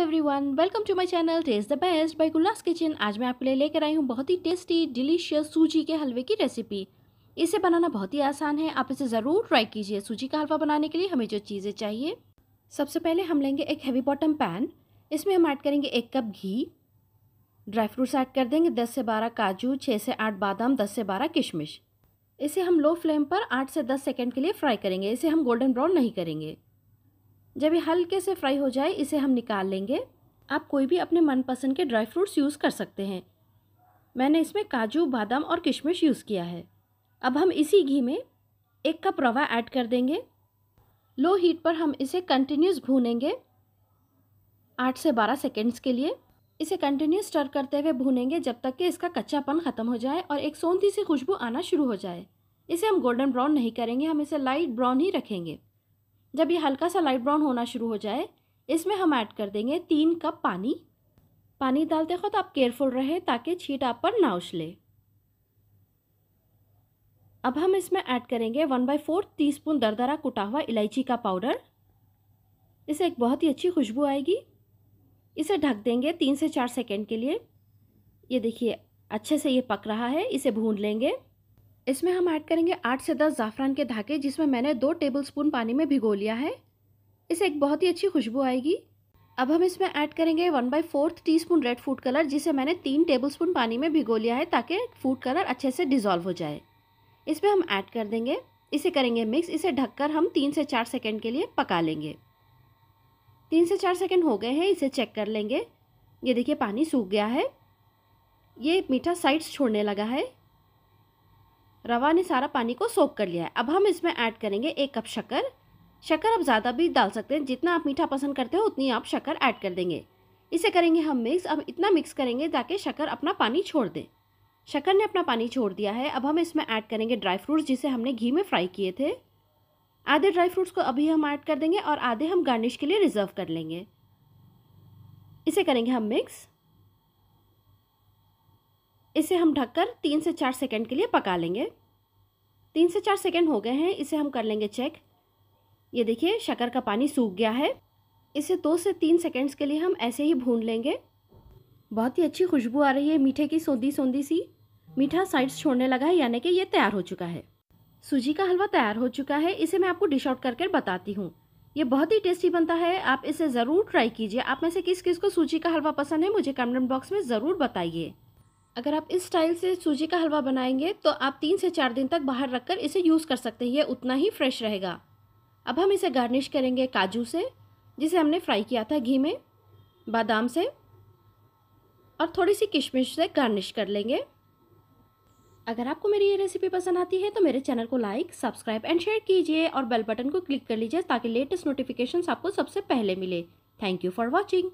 every everyone welcome to my channel taste the best by गुल्लास kitchen आज मैं आपके लिए लेकर आई हूँ बहुत ही टेस्टी डिलीशियस सूजी के हलवे की रेसिपी इसे बनाना बहुत ही आसान है आप इसे ज़रूर ट्राई कीजिए सूजी का हलवा बनाने के लिए हमें जो चीज़ें चाहिए सबसे पहले हम लेंगे एक हैवी बॉटम पैन इसमें हम ऐड करेंगे एक कप घी ड्राई फ्रूट्स ऐड कर देंगे दस से बारह काजू छः से आठ बादाम दस से बारह किशमिश इसे हम लो फ्लेम पर आठ से दस सेकेंड के लिए फ्राई करेंगे इसे हम गोल्डन ब्राउन नहीं करेंगे जब ये हल्के से फ्राई हो जाए इसे हम निकाल लेंगे आप कोई भी अपने मनपसंद के ड्राई फ्रूट्स यूज़ कर सकते हैं मैंने इसमें काजू बादाम और किशमिश यूज़ किया है अब हम इसी घी में एक कप रवा ऐड कर देंगे लो हीट पर हम इसे कंटिन्यूस भूनेंगे आठ से बारह सेकेंड्स के लिए इसे कंटिन्यू स्टर करते हुए भूनेंगे जब तक कि इसका कच्चापन ख़त्म हो जाए और एक सोनती सी खुशबू आना शुरू हो जाए इसे हम गोल्डन ब्राउन नहीं करेंगे हम इसे लाइट ब्राउन ही रखेंगे जब ये हल्का सा लाइट ब्राउन होना शुरू हो जाए इसमें हम ऐड कर देंगे तीन कप पानी पानी डालते वक्त आप केयरफुल रहे ताकि छीट आप पर ना उछले अब हम इसमें ऐड करेंगे one by four teaspoon दरदरा कुटा हुआ इलायची का पाउडर इसे एक बहुत ही अच्छी खुशबू आएगी इसे ढक देंगे तीन से चार सेकेंड के लिए ये देखिए अच्छे से ये पक रहा है इसे भून लेंगे इसमें हम ऐड करेंगे आठ से दस ज़ाफ़रान के धागे जिसमें मैंने दो टेबलस्पून पानी में भिगो लिया है इसे एक बहुत ही अच्छी खुशबू आएगी अब हम इसमें ऐड करेंगे one by fourth teaspoon red food colour जिसे मैंने तीन स्पून पानी में भिगो लिया है ताकि फूड कलर अच्छे से डिज़ोल्व हो जाए इसमें हम ऐड कर देंगे इसे करेंगे मिक्स इसे ढककर हम तीन से चार सेकेंड के लिए पका लेंगे तीन से चार सेकेंड हो गए हैं इसे चेक कर लेंगे ये देखिए पानी सूख गया है ये मीठा साइड्स छोड़ने लगा है रवा ने सारा पानी को सोख कर लिया है अब हम इसमें ऐड करेंगे एक कप शक्कर शक्कर आप ज़्यादा भी डाल सकते हैं जितना आप मीठा पसंद करते हो उतनी आप शक्कर ऐड कर देंगे इसे करेंगे हम मिक्स अब इतना मिक्स करेंगे ताकि शक्कर अपना पानी छोड़ दे शक्कर ने अपना पानी छोड़ दिया है अब हम इसमें ऐड करेंगे ड्राई फ्रूट्स जिसे हमने घी में फ्राई किए थे आधे ड्राई फ्रूट्स को अभी हम ऐड कर देंगे और आधे हम गार्निश के लिए रिज़र्व कर लेंगे इसे करेंगे हम मिक्स इसे हम ढककर तीन से चार सेकेंड के लिए पका लेंगे तीन से चार सेकेंड हो गए हैं इसे हम कर लेंगे चेक ये देखिए शक्कर का पानी सूख गया है इसे दो से तीन सेकेंड्स के लिए हम ऐसे ही भून लेंगे बहुत ही अच्छी खुशबू आ रही है मीठे की सौंधी सौंधी सी मीठा साइड्स छोड़ने लगा है यानी कि ये तैयार हो चुका है सूजी का हलवा तैयार हो चुका है इसे मैं आपको डिश आउट करके बताती हूँ ये बहुत ही टेस्टी बनता है आप इसे ज़रूर ट्राई कीजिए आप में से किस किस को सूजी का हलवा पसंद है मुझे कमेंट बॉक्स में ज़रूर बताइए अगर आप इस स्टाइल से सूजी का हलवा बनाएंगे तो आप तीन से चार दिन तक बाहर रखकर इसे यूज़ कर सकते हैं ये उतना ही फ्रेश रहेगा अब हम इसे गार्निश करेंगे काजू से जिसे हमने फ्राई किया था घी में बादाम से और थोड़ी सी किशमिश से गार्निश कर लेंगे अगर आपको मेरी ये रेसिपी पसंद आती है तो मेरे चैनल को लाइक सब्सक्राइब एंड शेयर कीजिए और बेल बटन को क्लिक कर लीजिए ताकि लेटेस्ट नोटिफिकेशन आपको सबसे पहले मिले थैंक यू फॉर वॉचिंग